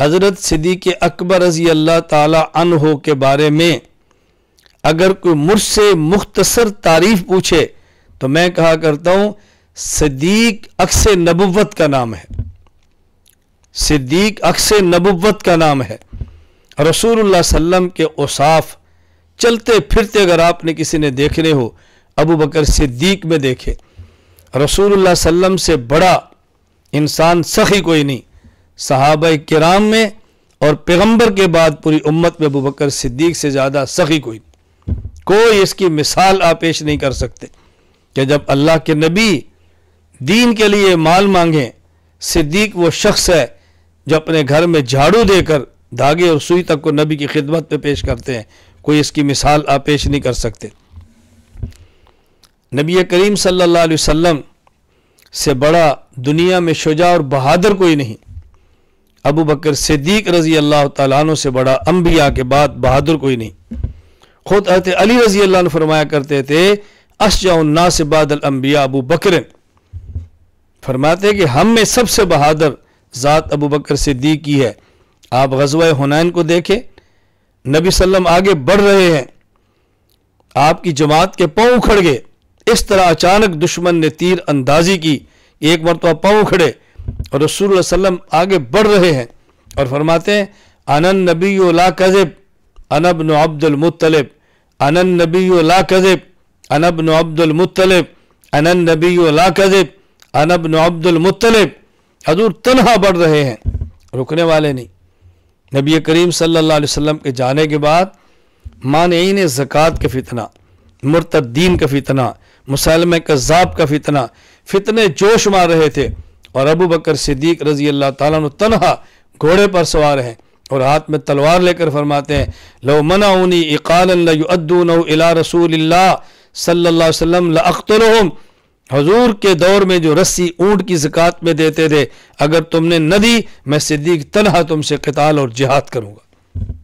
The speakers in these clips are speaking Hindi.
हज़रत सिद्दीक अकबर रजी अल्लाह हो के बारे में अगर कोई मुझसे मुख्तसर तारीफ़ पूछे तो मैं कहा करता हूँ सिद्दीक अक्स नबुवत का नाम है सिद्दीक अक्स नबुवत का नाम है रसूलुल्लाह सल्लम के उसाफ चलते फिरते अगर आपने किसी ने देखने हो अबू बकर सिद्दीक में देखे रसूलुल्लाह सल्लम से बड़ा इंसान सखी कोई नहीं सहाब कराम में और पैगम्बर के बाद पूरी उम्मत में बकर सिद्दीक से ज़्यादा सखी कोई कोई इसकी मिसाल आप पेश नहीं कर सकते कि जब अल्लाह के नबी दीन के लिए माल मांगे सिद्दीक वो शख्स है जो अपने घर में झाड़ू देकर धागे और सुई तक को नबी की खिदमत में पेश करते हैं कोई इसकी मिसाल आप पेश नहीं कर सकते नबी करीम सल्लल्लाहु अलैहि वसल्लम से बड़ा दुनिया में शुजा और बहादुर कोई नहीं अबू बकर सिद्दीक रजी अल्लाह तु से बड़ा अम्बिया के बाद बहादुर कोई नहीं खुद हजरत अली रजी अल्लाह फरमाया करते थे अशजा से बादल अम्बिया अबू बकर फरमाते कि हम में सबसे बहादुर ज़ात अबू बकर सिद्दीक की है आप गजवा हुनैन को देखें नबी सल्लम आगे बढ़ रहे हैं आपकी जमात के पाँव उखड़ गए इस तरह अचानक दुश्मन ने तीर अंदाजी की एक मरतबा पाँव उखड़े और रसूल आगे बढ़ रहे हैं और फरमाते हैं अनन नबी ला कज़ब अब्दुल मुतलब अनन नबी ला कज़ब अब्दुल मुतलब अनन नबी ला कज़ब अब्दुल मुतलब हजूर तनहा बढ़ रहे हैं रुकने वाले नहीं नबी करीम सल्लल्लाहु अलैहि वसल्लम के जाने के बाद इन ज़क़़त का फितना मुरतद्दीन का फितना मुसलम कज़ाब का फितना फितने जोश मार रहे थे और अबू बकर सिद्दीक रजी अल्लाह ताला तनहा घोड़े पर सवार हैं और हाथ में तलवार लेकर फरमाते हैं लो मनाउनी इकालद्दून इला रसूल सल्लाम वसम हजूर के दौर में जो रस्सी ऊँट की ज़क़़त में देते थे अगर तुमने न दी मैं सिद्दीक तनहा तुमसे कताल और जिहाद करूँगा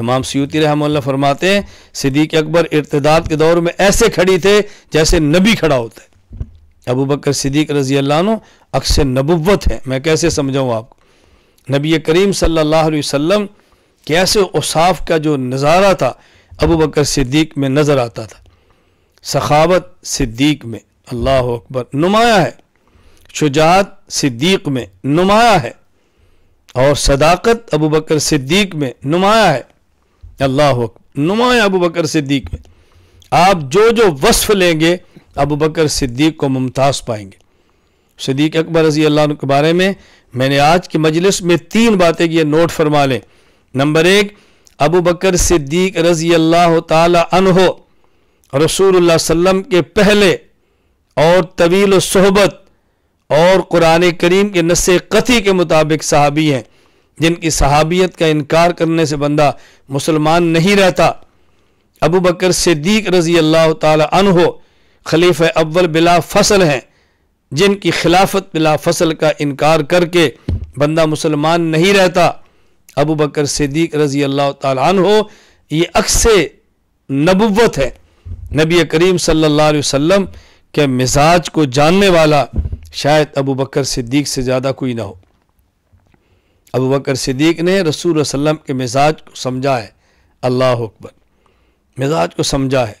इमाम सयूती रहमल्ला फरमाते हैं सिद्दीक अकबर इर्तदाद के दौर में ऐसे खड़ी थे जैसे नबी खड़ा होता है अबू बकर सिद्दीक रजी अल्लाह अक्स नबुवत है मैं कैसे समझाऊँ आपको नबी करीम सल्लल्लाहु अलैहि वसल्लम के ऐसे उसाफ का जो नज़ारा था अबू बकर सिद्दीक में नज़र आता था सखावत सिद्दीक में अल्लाह अकबर नुमाया है शुजात सिद्दीक में नुमाया है और सदाकत अबू बकर सिद्दीक में नुमाया है अल्लाह नुमाया अबू बकर सिद्दीक में आप जो जो वसफ़ लेंगे अबू बकर सिद्दीक को मुमताज़ पाएंगे सदीक अकबर रजी अल्लाह के बारे में मैंने आज की मजलिस में तीन बातें की नोट फरमा लें नंबर एक अबू बकर सिद्दीक रजी अल्लाह तहो रसूल सल्लम के पहले और तवील सहबत और कुरान करीम के नस कथी के मुताबिक सहाबी हैं जिनकी सहाबियत का इनकार करने से बंदा मुसलमान नहीं रहता अबू बकर सिद्दीक रजी अल्लाह तहो खलीफ अव्वल बिला फसल हैं जिनकी खिलाफत बिला फसल का इनकार करके बंदा मुसलमान नहीं रहता अबू बकर सिद्दीक रज़ी अल्लाह तन हो ये अक्स नबुवत है नबी करीम सल्लल्लाहु अलैहि वसल्लम के मिजाज को जानने वाला शायद अबू बकर सिद्दीक से ज़्यादा कोई ना हो अबू बकर सिद्दीक ने रसूल सल्लम के मिजाज को समझा है अल्लाह अकबर मिजाज को समझा है